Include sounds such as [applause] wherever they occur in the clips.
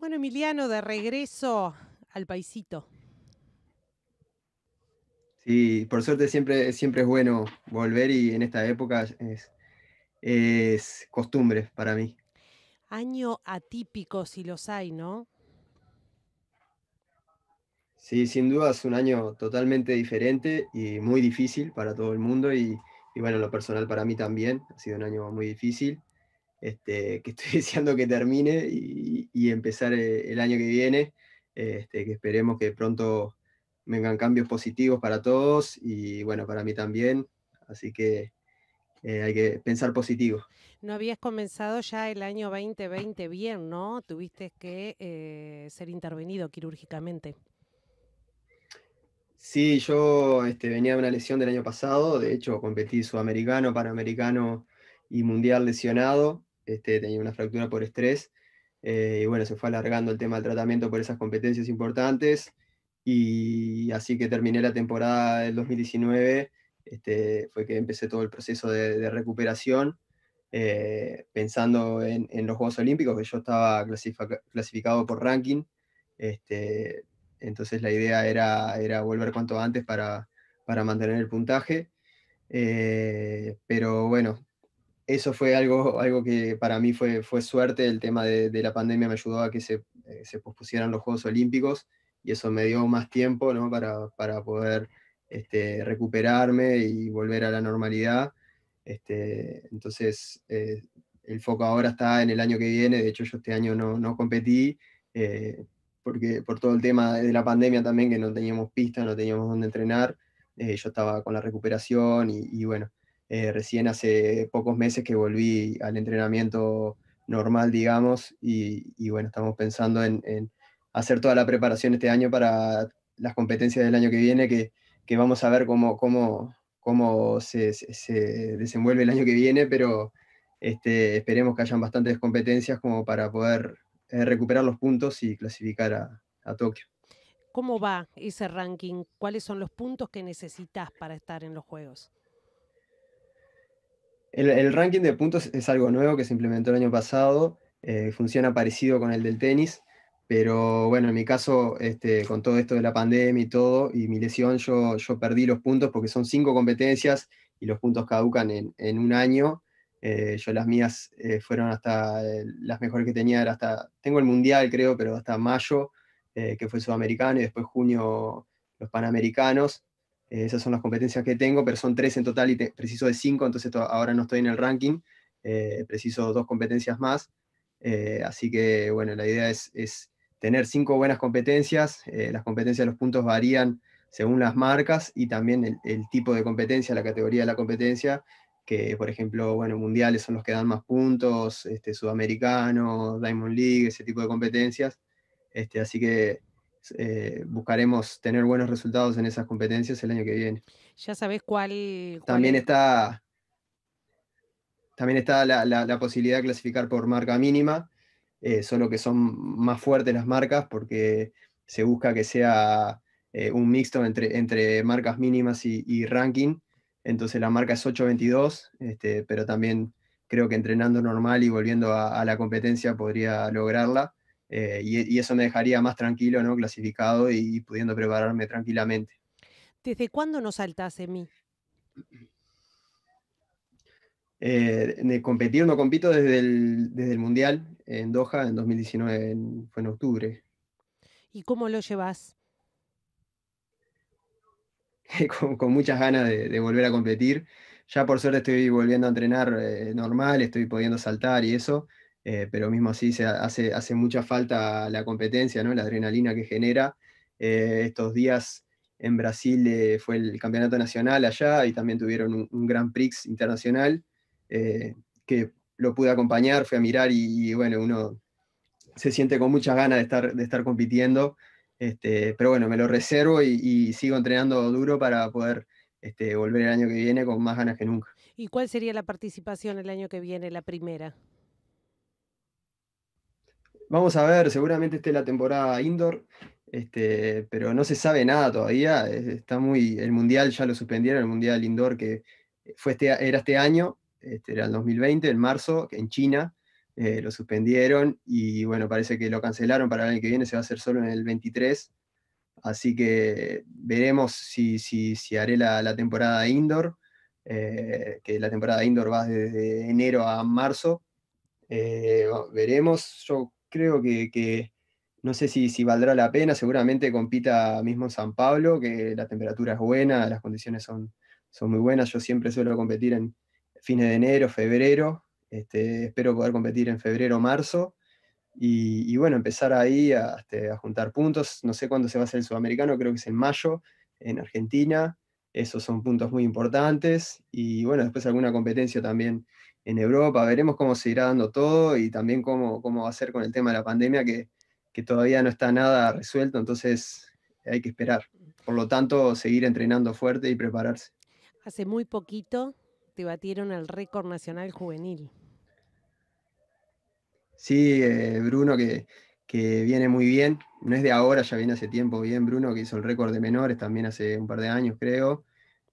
Bueno, Emiliano, de regreso al paisito. Sí, por suerte siempre, siempre es bueno volver y en esta época es, costumbre para mí. Año atípico, si los hay, ¿no? Sí, sin duda es un año totalmente diferente y muy difícil para todo el mundo y, y bueno, lo personal para mí también. Ha sido un año muy difícil, este, que estoy [laughs] deseando que termine y, y empezar eh, el año que viene, este, que esperemos que pronto vengan cambios positivos para todos y bueno, para mí también, así que eh, hay que pensar positivo. No habías comenzado ya el año 2020 bien, ¿no? Tuviste que eh, ser intervenido quirúrgicamente. Sí, yo este, venía de una lesión del año pasado, de hecho competí sudamericano, panamericano y mundial lesionado, este, tenía una fractura por estrés eh, y bueno, se fue alargando el tema del tratamiento por esas competencias importantes. Y así que terminé la temporada del 2019, este, fue que empecé todo el proceso de, recuperación, eh, pensando en, los Juegos Olímpicos, que yo estaba clasificado por ranking. Este, entonces la idea era, era volver cuanto antes para, mantener el puntaje. Eh, pero bueno, eso fue algo, algo que para mí fue, fue suerte. El tema de, la pandemia me ayudó a que eh, se, pospusieran los Juegos Olímpicos y eso me dio más tiempo para, poder este, recuperarme y volver a la normalidad. Este, entonces, eh, el foco ahora está en el año que viene. De hecho, yo este año no, competí eh, porque por todo el tema de la pandemia también, que no teníamos pista, no teníamos dónde entrenar. yo estaba con la recuperación y bueno eh, recién hace pocos meses que volví al entrenamiento normal, digamos, y, bueno, estamos pensando en, hacer toda la preparación este año para las competencias del año que viene, que, vamos a ver cómo, se, desenvuelve el año que viene, pero este, esperemos que hayan bastantes competencias como para poder eh, recuperar los puntos y clasificar a Tokio. ¿Cómo va ese ranking? ¿Cuáles son los puntos que necesitas para estar en los Juegos? El, ranking de puntos es algo nuevo que se implementó el año pasado, eh, funciona parecido con el del tenis, pero bueno, en mi caso, este, con todo esto de la pandemia y todo, y mi lesión, yo, perdí los puntos porque son cinco competencias y los puntos caducan en, un año. Eh, yo las mías eh, fueron hasta, las mejores que tenía hasta, tengo el mundial creo, pero hasta mayo, que fue sudamericano, y después junio los panamericanos. Eh, esas son las competencias que tengo, pero son tres en total y preciso de cinco, entonces ahora no estoy en el ranking, eh, preciso dos competencias más. Eh, así que, bueno, la idea es, es tener cinco buenas competencias. las competencias, los puntos varían según las marcas y también el, tipo de competencia, la categoría de la competencia, que por ejemplo, bueno, mundiales son los que dan más puntos, este, sudamericanos, Diamond League, ese tipo de competencias. Este, así que eh, buscaremos tener buenos resultados en esas competencias el año que viene. Ya sabes cuál. también está. También está la, posibilidad de clasificar por marca mínima, eh, solo que son más fuertes las marcas porque se busca que sea eh, un mixto entre, entre marcas mínimas y, ranking. Entonces la marca es 822, este, pero también creo que entrenando normal y volviendo a la competencia podría lograrla. Eh, y, eso me dejaría más tranquilo, ¿no? clasificado y, pudiendo prepararme tranquilamente. ¿Desde cuándo no saltás, Emi? Eh, de competir no compito desde el, Mundial en Doha en 2019, fue en octubre. ¿Y cómo lo llevas? [laughs] con, muchas ganas de, volver a competir. Ya por suerte estoy volviendo a entrenar eh, normal, estoy pudiendo saltar y eso. Eh, pero mismo así se hace, hace mucha falta la competencia, ¿no? la adrenalina que genera. Eh, estos días en Brasil eh, fue el campeonato nacional allá y también tuvieron un, Gran Grand Prix internacional que lo pude acompañar, fui a mirar y, bueno, uno se siente con muchas ganas de estar, de estar compitiendo, este, pero bueno, me lo reservo y, sigo entrenando duro para poder este, volver el año que viene con más ganas que nunca. ¿Y cuál sería la participación el año que viene, la primera? Vamos a ver, seguramente esté la temporada indoor, este, pero no se sabe nada todavía. Está muy, el mundial ya lo suspendieron, el mundial indoor que fue este, era este año, este, era el 2020, en marzo, en China, eh, lo suspendieron y bueno, parece que lo cancelaron para el año que viene, se va a hacer solo en el 23. Así que veremos si, si, si haré la, temporada indoor, eh, que la temporada indoor va desde enero a marzo. Eh, veremos, yo creo que, no sé si, valdrá la pena, seguramente compita mismo en San Pablo, que la temperatura es buena, las condiciones son, son muy buenas, yo siempre suelo competir en fines de enero, febrero, este, espero poder competir en febrero, marzo, y, bueno, empezar ahí este, a, juntar puntos, no sé cuándo se va a hacer el sudamericano, creo que es en mayo, en Argentina, esos son puntos muy importantes. Y bueno, después alguna competencia también en Europa. Veremos cómo se irá dando todo y también cómo, cómo va a ser con el tema de la pandemia, que, todavía no está nada resuelto. Entonces hay que esperar. Por lo tanto, seguir entrenando fuerte y prepararse. Hace muy poquito te batieron el récord nacional juvenil. Sí, eh, Bruno, que, que viene muy bien. No es de ahora, ya viene hace tiempo bien Bruno, que hizo el récord de menores también hace un par de años, creo.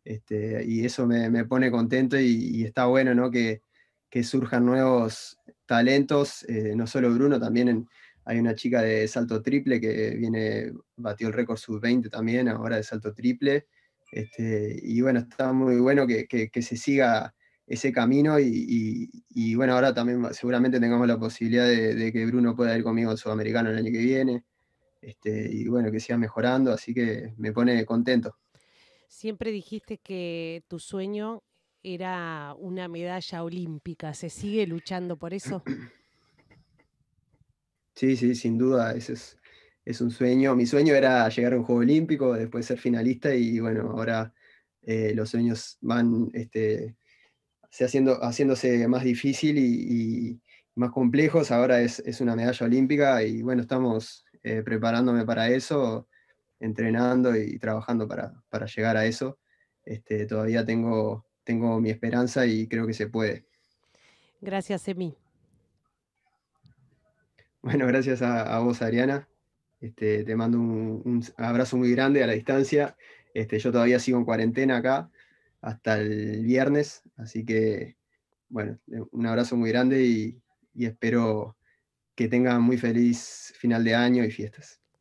Este, y eso me, pone contento y, está bueno ¿no? que, que surjan nuevos talentos, eh, no solo Bruno, también hay una chica de salto triple que viene, batió el récord sub-20 también, ahora de salto triple. Este, y bueno, está muy bueno que se siga ese camino y, bueno, ahora también seguramente tengamos la posibilidad de, que Bruno pueda ir conmigo al Sudamericano el año que viene, este, y bueno, que siga mejorando, así que me pone contento. Siempre dijiste que tu sueño era una medalla olímpica, ¿se sigue luchando por eso? Sí, sí, sin duda, ese es, un sueño. Mi sueño era llegar a un Juego Olímpico, después ser finalista y bueno, ahora eh, los sueños van... Este, se haciendo, haciéndose más difícil y, más complejos. Ahora es, es, una medalla olímpica y bueno, estamos eh, preparándome para eso, entrenando y trabajando para, para llegar a eso. Este, todavía tengo, tengo mi esperanza y creo que se puede. Gracias, Emi. Bueno, gracias a, vos, Ariana. Este, te mando un, un, abrazo muy grande a la distancia. Este, yo todavía sigo en cuarentena acá, hasta el viernes. Así que, bueno, eh, un abrazo muy grande y, espero que tengan muy feliz final de año y fiestas.